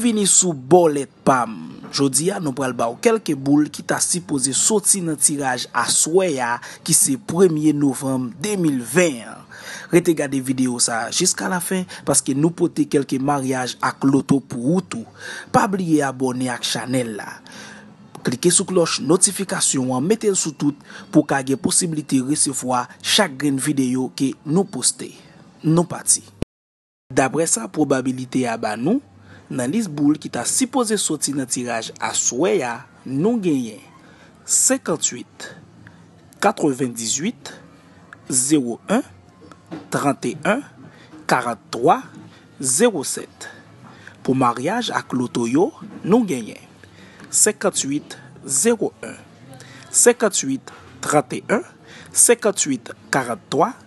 Nou vini sou bolet pam. Jodi ya nou pral bau kelke boul ki ta sipoze soti nan tiraj a swaya ki se 1ye novem 2020. Rete gade video sa jiska la fin paske nou pote kelke maryaj ak loto pou woutou. Pa blye abone ak chanel la. Klike sou kloch notifikasyon an meten sou tout pou kage posibilite resefwa chak gren video ke nou poste. Nou pati. Dabre sa probabilite ya ban nou. Nan lisboul ki ta sipoze soti nan tiraj a soueya, nou genyen 58, 98, 01, 31, 43, 07. Po maryaj ak loto yo, nou genyen 58, 01, 58, 31, 58, 43, 07.